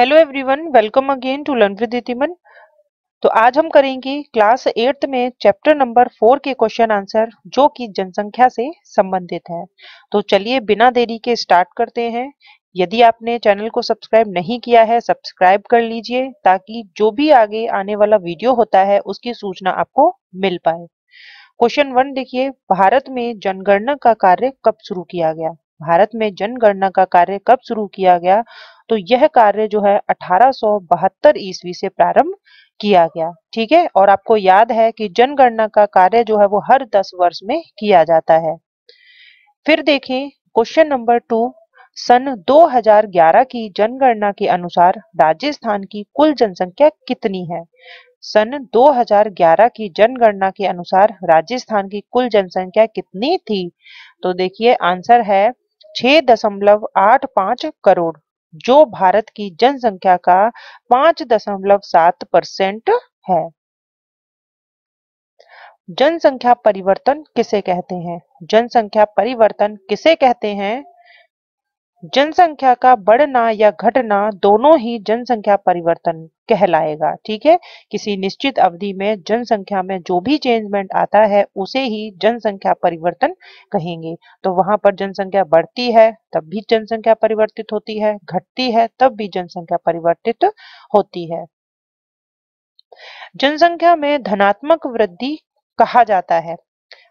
hello everyone welcome again to learn with इतिमन तो आज हम करेंगे क्लास एट्थ में चैप्टर नंबर फोर के क्वेश्चन आंसर जो कि जनसंख्या से संबंधित है तो चलिए बिना देरी के स्टार्ट करते हैं यदि आपने चैनल को सब्सक्राइब नहीं किया है सब्सक्राइब कर लीजिए ताकि जो भी आगे आने वाला वीडियो होता है उसकी सूचना आपको मिल पाए क्वेश्चन वन देखिए भारत में जनगणना का कार्य कब शुरू किया गया भारत में जनगणना का कार्य कब शुरू किया गया तो यह कार्य जो है अठारह ईस्वी से प्रारंभ किया गया ठीक है और आपको याद है कि जनगणना का कार्य जो है वो हर दस वर्ष में किया जाता है फिर देखें क्वेश्चन नंबर टू सन 2011 की जनगणना के अनुसार राजस्थान की कुल जनसंख्या कितनी है सन 2011 की जनगणना के अनुसार राजस्थान की कुल जनसंख्या कितनी थी तो देखिए आंसर है 6.85 दशमलव आठ पांच करोड़ जो भारत की जनसंख्या का पांच दशमलव सात परसेंट है जनसंख्या परिवर्तन किसे कहते हैं जनसंख्या परिवर्तन किसे कहते हैं जनसंख्या का बढ़ना या घटना दोनों ही जनसंख्या परिवर्तन कहलाएगा ठीक है किसी निश्चित अवधि में जनसंख्या में जो भी चेंजमेंट आता है उसे ही जनसंख्या परिवर्तन कहेंगे तो वहां पर जनसंख्या बढ़ती है तब भी जनसंख्या परिवर्तित होती है घटती है तब भी जनसंख्या परिवर्तित होती है जनसंख्या में धनात्मक वृद्धि कहा जाता है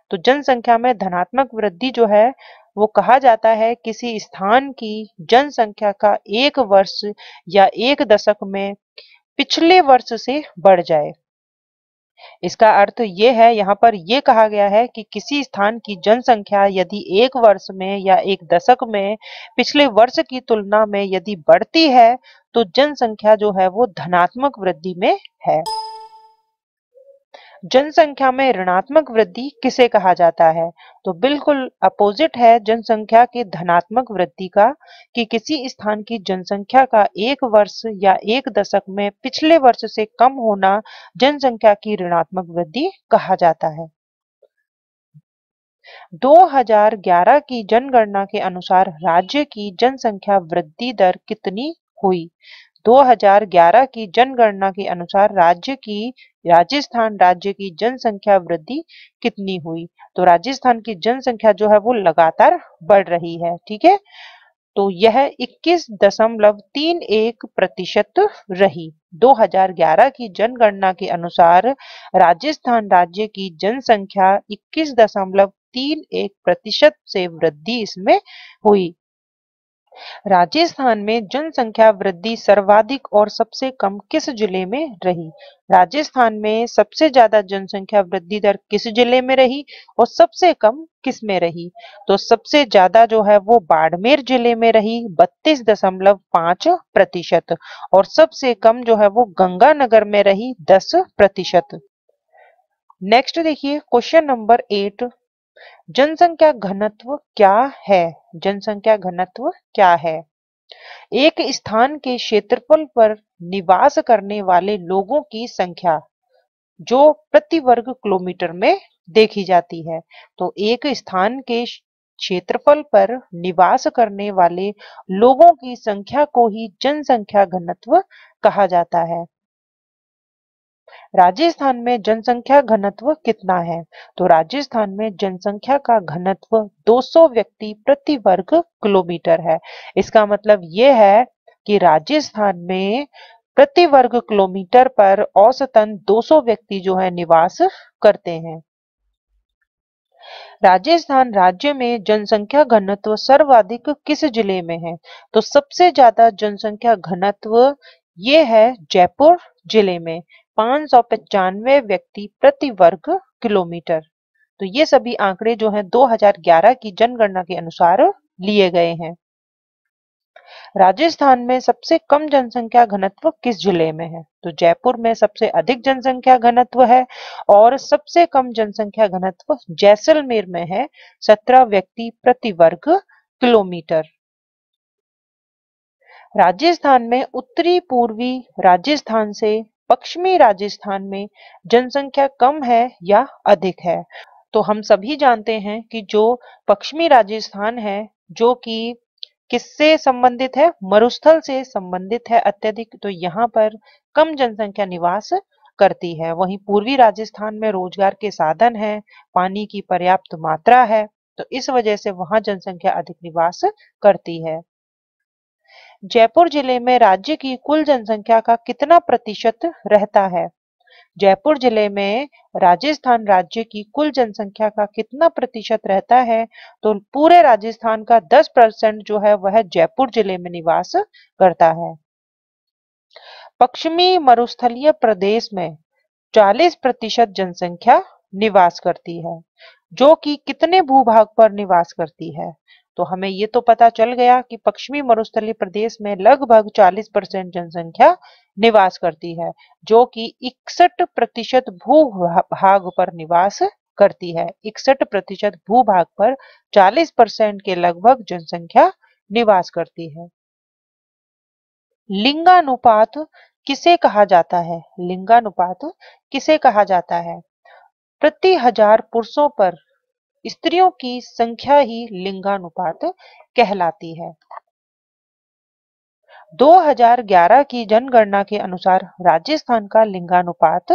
तो जनसंख्या में धनात्मक वृद्धि जो है वो कहा जाता है किसी स्थान की जनसंख्या का एक वर्ष या एक दशक में पिछले वर्ष से बढ़ जाए इसका अर्थ ये है यहाँ पर यह कहा गया है कि किसी स्थान की जनसंख्या यदि एक वर्ष में या एक दशक में पिछले वर्ष की तुलना में यदि बढ़ती है तो जनसंख्या जो है वो धनात्मक वृद्धि में है जनसंख्या में ऋणात्मक वृद्धि किसे कहा जाता है तो बिल्कुल अपोजिट है जनसंख्या की धनात्मक वृद्धि का कि किसी स्थान की जनसंख्या का एक वर्ष या एक दशक में पिछले वर्ष से कम होना जनसंख्या की ऋणात्मक वृद्धि कहा जाता है 2011 की जनगणना के अनुसार राज्य की जनसंख्या वृद्धि दर कितनी हुई 2011 की जनगणना के अनुसार राज्य की राजस्थान राज्य की जनसंख्या वृद्धि कितनी हुई तो राजस्थान की जनसंख्या जो है वो लगातार बढ़ रही है ठीक है तो यह 21.31 प्रतिशत रही 2011 की जनगणना के अनुसार राजस्थान राज्य की जनसंख्या 21.31 प्रतिशत से वृद्धि इसमें हुई राजस्थान में जनसंख्या वृद्धि सर्वाधिक और सबसे कम किस जिले में रही राजस्थान में सबसे ज्यादा जनसंख्या वृद्धि दर किस जिले में रही और सबसे कम किस में रही तो सबसे ज्यादा जो है वो बाड़मेर जिले में रही बत्तीस दशमलव पांच प्रतिशत और सबसे कम जो है वो गंगानगर में रही दस प्रतिशत नेक्स्ट देखिए क्वेश्चन नंबर एट जनसंख्या घनत्व क्या है जनसंख्या घनत्व क्या है एक स्थान के क्षेत्रफल पर निवास करने वाले लोगों की संख्या जो प्रति वर्ग किलोमीटर में देखी जाती है तो एक स्थान के क्षेत्रफल पर निवास करने वाले लोगों की संख्या को ही जनसंख्या घनत्व कहा जाता है राजस्थान में जनसंख्या घनत्व कितना है तो राजस्थान में जनसंख्या का घनत्व 200 व्यक्ति प्रति वर्ग किलोमीटर है इसका मतलब ये है कि राजस्थान में प्रति वर्ग किलोमीटर पर औसतन 200 व्यक्ति जो है निवास करते हैं राजस्थान राज्य में जनसंख्या घनत्व सर्वाधिक किस जिले में है तो सबसे ज्यादा जनसंख्या घनत्व ये है जयपुर जिले में पांच सौ पचानवे व्यक्ति प्रति वर्ग किलोमीटर तो ये सभी आंकड़े जो हैं 2011 की जनगणना के अनुसार लिए गए हैं राजस्थान में सबसे कम जनसंख्या घनत्व किस जिले में है तो जयपुर में सबसे अधिक जनसंख्या घनत्व है और सबसे कम जनसंख्या घनत्व जैसलमेर में है सत्रह व्यक्ति प्रति वर्ग किलोमीटर राजस्थान में उत्तरी पूर्वी राजस्थान से पश्चिमी राजस्थान में जनसंख्या कम है या अधिक है तो हम सभी जानते हैं कि जो पश्चिमी राजस्थान है जो कि किससे संबंधित है मरुस्थल से संबंधित है अत्यधिक तो यहाँ पर कम जनसंख्या निवास करती है वहीं पूर्वी राजस्थान में रोजगार के साधन है पानी की पर्याप्त मात्रा है तो इस वजह से वहां जनसंख्या अधिक निवास करती है जयपुर जिले में राज्य की कुल जनसंख्या का कितना प्रतिशत रहता है जयपुर जिले में राजस्थान राज्य की कुल जनसंख्या का कितना प्रतिशत रहता है तो पूरे राजस्थान का 10 परसेंट जो है वह जयपुर जिले में निवास करता है पश्चिमी मरुस्थलीय प्रदेश में 40 प्रतिशत जनसंख्या निवास करती है जो कि कितने भूभाग पर निवास करती है तो हमें ये तो पता चल गया कि पश्चिमी मरुस्थली प्रदेश में लगभग 40 परसेंट जनसंख्या निवास करती है जो कि इकसठ प्रतिशत भू भाग पर निवास करती है इकसठ प्रतिशत भू भाग पर 40 परसेंट के लगभग जनसंख्या निवास करती है लिंगानुपात किसे कहा जाता है लिंगानुपात किसे कहा जाता है प्रति हजार पुरुषों पर स्त्रियों की संख्या ही लिंगानुपात कहलाती है 2011 की जनगणना के अनुसार राजस्थान का लिंगानुपात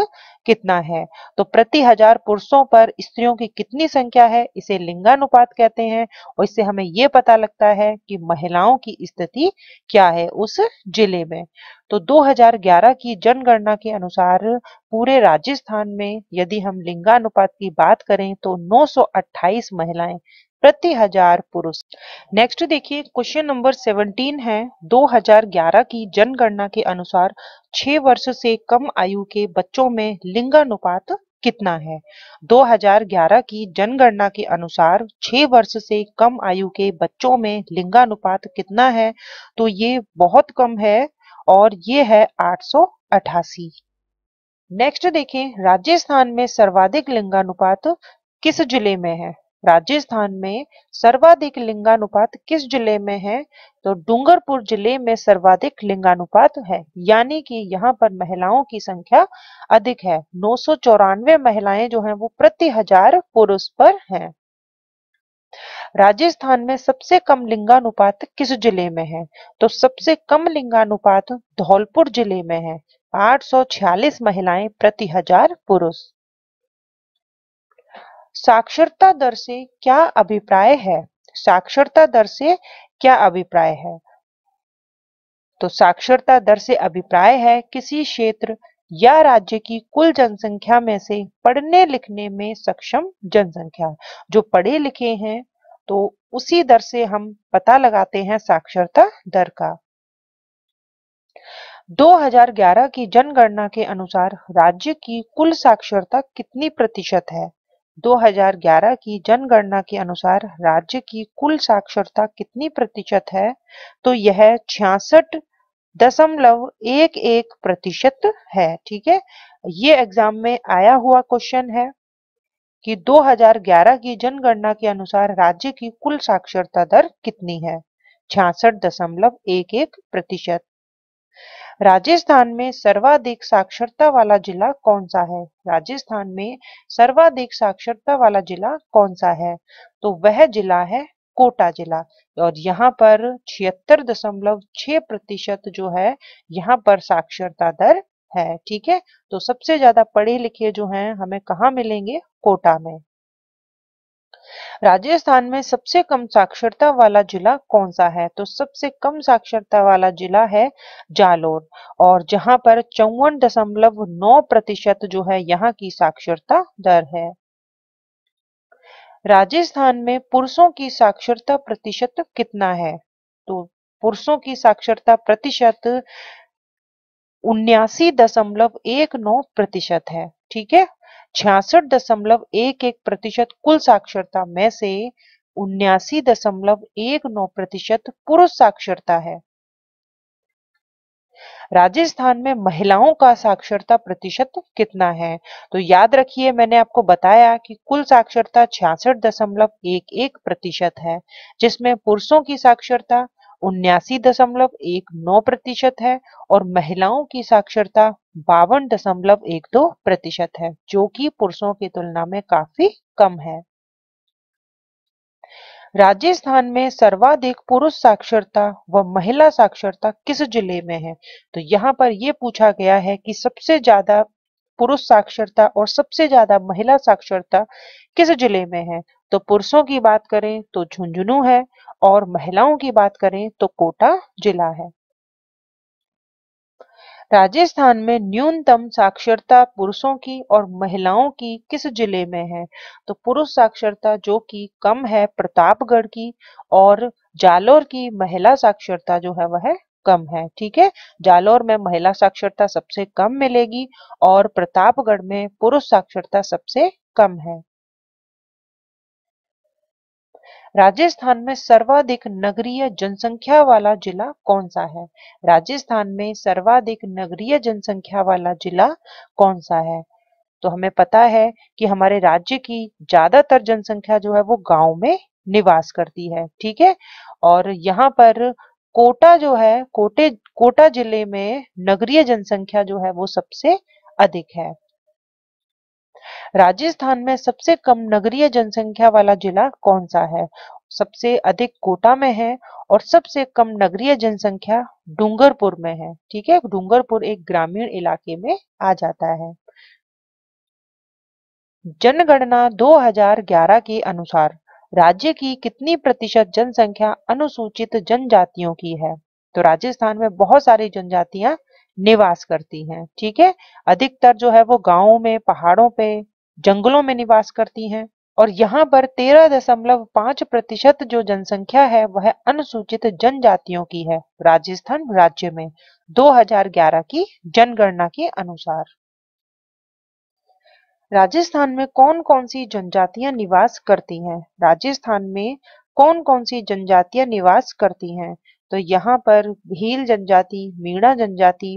कितना है तो प्रति हजार पुरुषों पर स्त्रियों की कितनी संख्या है इसे लिंगानुपात कहते हैं और इससे हमें ये पता लगता है कि महिलाओं की स्थिति क्या है उस जिले में तो 2011 की जनगणना के अनुसार पूरे राजस्थान में यदि हम लिंगानुपात की बात करें तो नौ महिलाएं प्रति हजार पुरुष नेक्स्ट देखिए क्वेश्चन नंबर सेवनटीन है 2011 की जनगणना के अनुसार छह वर्ष से कम आयु के बच्चों में लिंगानुपात कितना है 2011 की जनगणना के अनुसार 6 वर्ष से कम आयु के बच्चों में लिंगानुपात कितना है तो ये बहुत कम है और ये है आठ नेक्स्ट देखें राजस्थान में सर्वाधिक लिंगानुपात किस जिले में है राजस्थान में सर्वाधिक लिंगानुपात किस जिले में है तो डूंगरपुर जिले में सर्वाधिक लिंगानुपात है यानी कि यहाँ पर महिलाओं की संख्या अधिक है नौ महिलाएं जो हैं वो प्रति हजार पुरुष पर हैं राजस्थान में सबसे कम लिंगानुपात किस जिले में है तो सबसे कम लिंगानुपात धौलपुर जिले में है आठ महिलाएं प्रति हजार पुरुष साक्षरता दर से क्या अभिप्राय है साक्षरता दर से क्या अभिप्राय है तो साक्षरता दर से अभिप्राय है किसी क्षेत्र या राज्य की कुल जनसंख्या में से पढ़ने लिखने में सक्षम जनसंख्या जो पढ़े लिखे हैं तो उसी दर से हम पता लगाते हैं साक्षरता दर का 2011 की जनगणना के अनुसार राज्य की कुल साक्षरता कितनी प्रतिशत है 2011 की जनगणना के अनुसार राज्य की कुल साक्षरता कितनी प्रतिशत है तो यह छियासठ दशमलव एक एक प्रतिशत है ठीक है ये एग्जाम में आया हुआ क्वेश्चन है कि 2011 की जनगणना के अनुसार राज्य की कुल साक्षरता दर कितनी है छियासठ दशमलव एक एक प्रतिशत राजस्थान में सर्वाधिक साक्षरता वाला जिला कौन सा है राजस्थान में सर्वाधिक साक्षरता वाला जिला कौन सा है तो वह जिला है कोटा जिला और यहाँ पर छिहत्तर दशमलव छह प्रतिशत जो है यहाँ पर साक्षरता दर है ठीक है तो सबसे ज्यादा पढ़े लिखे जो हैं हमें कहाँ मिलेंगे कोटा में राजस्थान में सबसे कम साक्षरता वाला जिला कौन सा है तो सबसे कम साक्षरता वाला जिला है जालोर और जहां पर चौवन दशमलव नौ प्रतिशत जो है यहाँ की साक्षरता दर है राजस्थान में पुरुषों की साक्षरता प्रतिशत कितना है तो पुरुषों की साक्षरता प्रतिशत उन्यासी दशमलव एक नौ प्रतिशत है ठीक है छियासठ दशमलव एक एक प्रतिशत कुल साक्षरता में से उन्यासी दशमलव एक नौ प्रतिशत पुरुष साक्षरता है राजस्थान में महिलाओं का साक्षरता प्रतिशत कितना है तो याद रखिए मैंने आपको बताया कि कुल साक्षरता छियासठ दशमलव एक एक प्रतिशत है जिसमें पुरुषों की साक्षरता उन्यासी दशमलव एक नौ प्रतिशत है और महिलाओं की साक्षरता बावन दशमलव एक दो प्रतिशत है जो कि पुरुषों की तुलना में काफी कम है राजस्थान में सर्वाधिक पुरुष साक्षरता व महिला साक्षरता किस जिले में है तो यहाँ पर यह पूछा गया है कि सबसे ज्यादा पुरुष साक्षरता और सबसे ज्यादा महिला साक्षरता किस जिले में है तो पुरुषों की बात करें तो झुंझुनू है और महिलाओं की बात करें तो कोटा जिला है राजस्थान में न्यूनतम साक्षरता पुरुषों की और महिलाओं की किस जिले में है तो पुरुष साक्षरता जो कि कम है प्रतापगढ़ की और जालोर की महिला साक्षरता जो है वह कम है ठीक है जालौर में महिला साक्षरता सबसे कम मिलेगी और प्रतापगढ़ में पुरुष साक्षरता सबसे कम है राजस्थान में सर्वाधिक नगरीय जनसंख्या वाला जिला कौन सा है राजस्थान में सर्वाधिक नगरीय जनसंख्या वाला जिला कौन सा है तो हमें पता है कि हमारे राज्य की ज्यादातर जनसंख्या जो है वो गांव में निवास करती है ठीक है और यहाँ पर कोटा जो है कोटे कोटा जिले में नगरीय जनसंख्या जो है वो सबसे अधिक है राजस्थान में सबसे कम नगरीय जनसंख्या वाला जिला कौन सा है सबसे अधिक कोटा में है और सबसे कम नगरीय जनसंख्या डूंगरपुर में है ठीक है डूंगरपुर एक ग्रामीण इलाके में आ जाता है जनगणना 2011 के अनुसार राज्य की कितनी प्रतिशत जनसंख्या अनुसूचित जनजातियों की है तो राजस्थान में बहुत सारी जनजातियां निवास करती हैं ठीक है अधिकतर जो है वो गांवों में पहाड़ों पे जंगलों में निवास करती हैं और यहाँ पर तेरह दशमलव पांच प्रतिशत जो जनसंख्या है वह अनुसूचित जनजातियों की है राजस्थान राज्य में 2011 की जनगणना के अनुसार राजस्थान में कौन कौन सी जनजातियां निवास करती हैं राजस्थान में कौन कौन सी जनजातियां निवास करती हैं तो यहाँ पर भील जनजाति मीणा जनजाति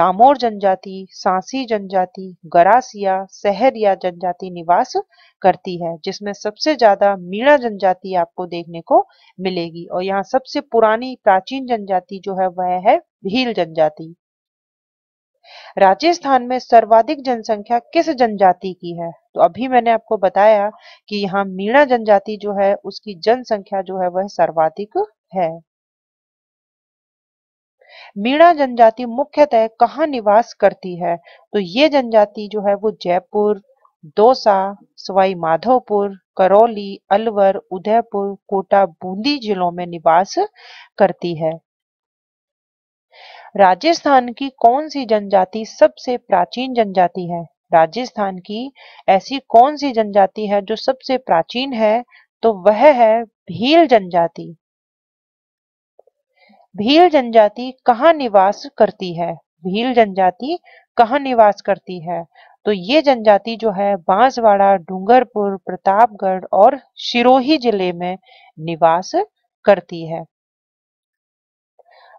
डामोर जनजाति सांसी जनजाति गरासिया सहरिया जनजाति निवास करती है जिसमें सबसे ज्यादा मीणा जनजाति आपको देखने को मिलेगी और यहाँ सबसे पुरानी प्राचीन जनजाति जो है वह है भील जनजाति राजस्थान में सर्वाधिक जनसंख्या किस जनजाति की है तो अभी मैंने आपको बताया कि यहाँ मीणा जनजाति जो है उसकी जनसंख्या जो है वह सर्वाधिक है मीणा जनजाति मुख्यतः कहाँ निवास करती है तो ये जनजाति जो है वो जयपुर दौसा सवाई माधोपुर करौली अलवर उदयपुर कोटा बूंदी जिलों में निवास करती है राजस्थान की कौन सी जनजाति सबसे प्राचीन जनजाति है राजस्थान की ऐसी कौन सी जनजाति है जो सबसे प्राचीन है तो वह है भील जनजाति भील जनजाति कहाँ निवास करती है भील जनजाति कहाँ निवास करती है तो ये जनजाति जो है बांसवाड़ा डूंगरपुर प्रतापगढ़ और सिरोही जिले में निवास करती है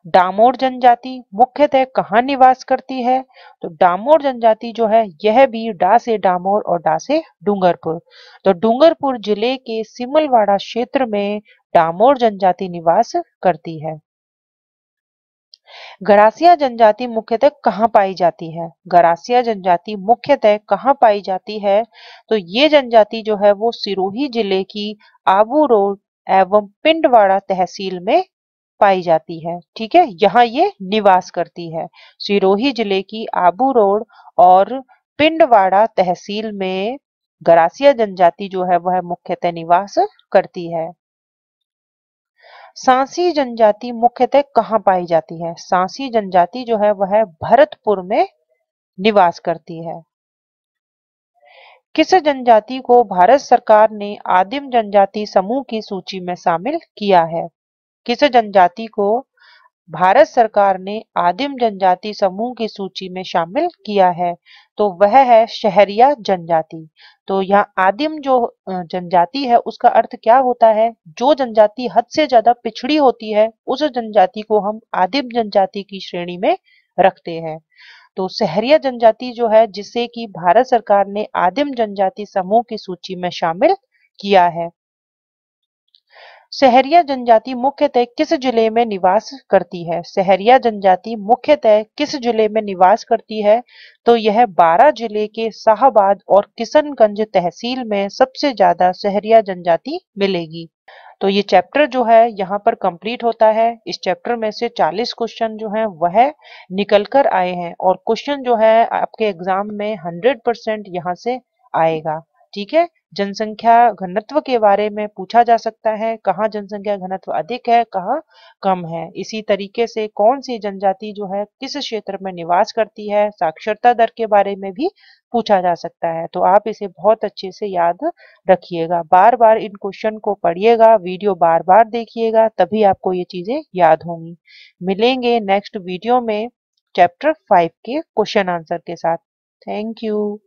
डामोर जनजाति मुख्यतः कहाँ निवास करती है तो डामोर जनजाति जो है यह भी डा से डामोर और डा से डूंगरपुर तो डूंगरपुर जिले के सिमलवाड़ा क्षेत्र में डामोर जनजाति निवास करती है गरासिया जनजाति मुख्यतः कहाँ पाई जाती है गरासिया जनजाति मुख्यतः कहाँ पाई जाती है तो ये जनजाति जो है वो सिरोही जिले की आबू रोड एवं पिंडवाड़ा तहसील में पाई जाती है ठीक है यहाँ ये निवास करती है सिरोही जिले की आबू रोड और पिंडवाड़ा तहसील में गरासिया जनजाति जो है वह मुख्यतः निवास करती है सांसी जनजाति मुख्यतः कहाँ पाई जाती है सांसी जनजाति जो है वह भरतपुर में निवास करती है किस जनजाति को भारत सरकार ने आदिम जनजाति समूह की सूची में शामिल किया है किस जनजाति को भारत सरकार ने आदिम जनजाति समूह की सूची में शामिल किया है तो वह है शहरिया जनजाति तो यहाँ आदिम जो जनजाति है उसका अर्थ क्या होता है जो जनजाति हद से ज्यादा पिछड़ी होती है उस जनजाति को हम आदिम जनजाति की श्रेणी में रखते हैं तो शहरिया जनजाति जो है जिसे कि भारत सरकार ने आदिम जनजाति समूह की सूची में शामिल किया है सहरिया जनजाति मुख्यतः किस जिले में निवास करती है सहरिया जनजाति मुख्यतः किस जिले में निवास करती है तो यह बारह जिले के शाहबाद और किशनगंज तहसील में सबसे ज्यादा सहरिया जनजाति मिलेगी तो ये चैप्टर जो है यहाँ पर कंप्लीट होता है इस चैप्टर में से 40 क्वेश्चन जो है वह निकल कर आए हैं और क्वेश्चन जो है आपके एग्जाम में 100 परसेंट यहाँ से आएगा ठीक है जनसंख्या घनत्व के बारे में पूछा जा सकता है कहाँ जनसंख्या घनत्व अधिक है कहाँ कम है इसी तरीके से कौन सी जनजाति जो है किस क्षेत्र में निवास करती है साक्षरता दर के बारे में भी पूछा जा सकता है तो आप इसे बहुत अच्छे से याद रखिएगा बार बार इन क्वेश्चन को पढ़िएगा वीडियो बार बार देखिएगा तभी आपको ये चीजें याद होंगी मिलेंगे नेक्स्ट वीडियो में चैप्टर फाइव के क्वेश्चन आंसर के साथ थैंक यू